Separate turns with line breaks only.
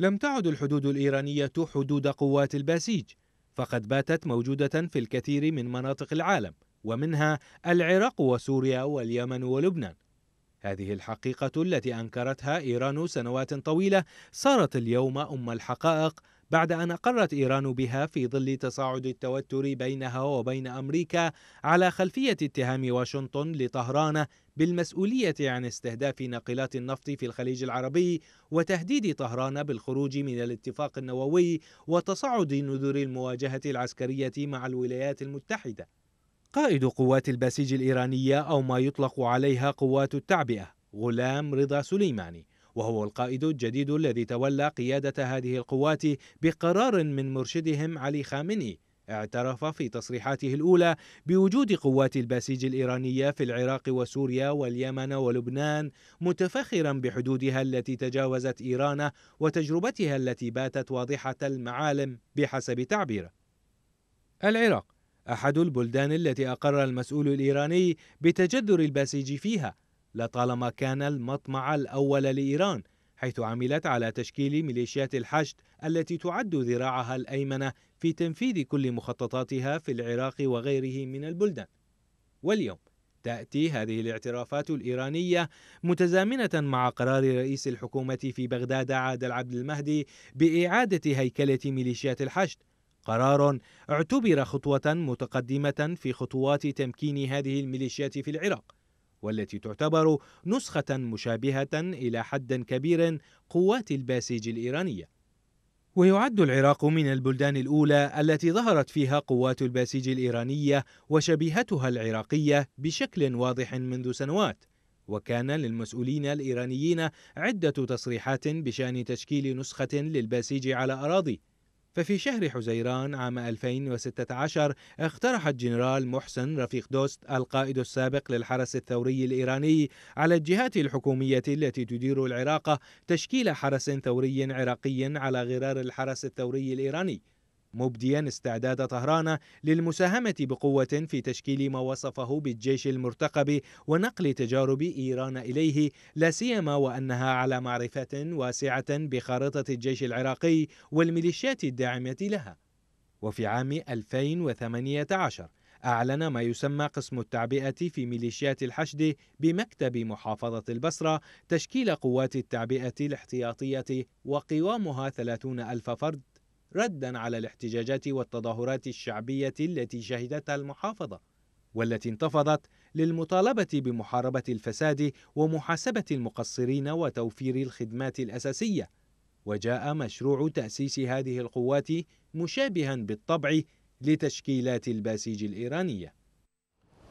لم تعد الحدود الإيرانية حدود قوات الباسيج فقد باتت موجودة في الكثير من مناطق العالم ومنها العراق وسوريا واليمن ولبنان هذه الحقيقة التي أنكرتها إيران سنوات طويلة صارت اليوم أم الحقائق بعد أن أقرت إيران بها في ظل تصاعد التوتر بينها وبين أمريكا على خلفية اتهام واشنطن لطهران بالمسؤولية عن استهداف ناقلات النفط في الخليج العربي وتهديد طهران بالخروج من الاتفاق النووي وتصاعد نذر المواجهة العسكرية مع الولايات المتحدة. قائد قوات البسيج الإيرانية أو ما يطلق عليها قوات التعبئة غلام رضا سليماني وهو القائد الجديد الذي تولى قيادة هذه القوات بقرار من مرشدهم علي خامني اعترف في تصريحاته الأولى بوجود قوات الباسيج الإيرانية في العراق وسوريا واليمن ولبنان متفخرا بحدودها التي تجاوزت إيران وتجربتها التي باتت واضحة المعالم بحسب تعبيره العراق أحد البلدان التي أقر المسؤول الإيراني بتجذر الباسيج فيها لطالما كان المطمع الأول لإيران حيث عملت على تشكيل ميليشيات الحشد التي تعد ذراعها الأيمنة في تنفيذ كل مخططاتها في العراق وغيره من البلدان واليوم تأتي هذه الاعترافات الإيرانية متزامنة مع قرار رئيس الحكومة في بغداد عادل عبد المهدي بإعادة هيكلة ميليشيات الحشد قرار اعتبر خطوة متقدمة في خطوات تمكين هذه الميليشيات في العراق والتي تعتبر نسخة مشابهة إلى حد كبير قوات الباسيج الإيرانية. ويعد العراق من البلدان الأولى التي ظهرت فيها قوات الباسيج الإيرانية وشبيهتها العراقية بشكل واضح منذ سنوات. وكان للمسؤولين الإيرانيين عدة تصريحات بشأن تشكيل نسخة للباسيج على أراضي ففي شهر حزيران عام 2016 اقترح الجنرال محسن رفيق دوست القائد السابق للحرس الثوري الإيراني على الجهات الحكومية التي تدير العراق تشكيل حرس ثوري عراقي على غرار الحرس الثوري الإيراني مبديا استعداد طهران للمساهمة بقوة في تشكيل ما وصفه بالجيش المرتقب ونقل تجارب إيران إليه لا سيما وأنها على معرفة واسعة بخارطة الجيش العراقي والميليشيات الداعمة لها وفي عام 2018 أعلن ما يسمى قسم التعبئة في ميليشيات الحشد بمكتب محافظة البصرة تشكيل قوات التعبئة الاحتياطية وقوامها 30 ألف فرد ردا على الاحتجاجات والتظاهرات الشعبية التي شهدتها المحافظة والتي انتفضت للمطالبة بمحاربة الفساد ومحاسبة المقصرين وتوفير الخدمات الأساسية وجاء مشروع تأسيس هذه القوات مشابها بالطبع لتشكيلات الباسيج الإيرانية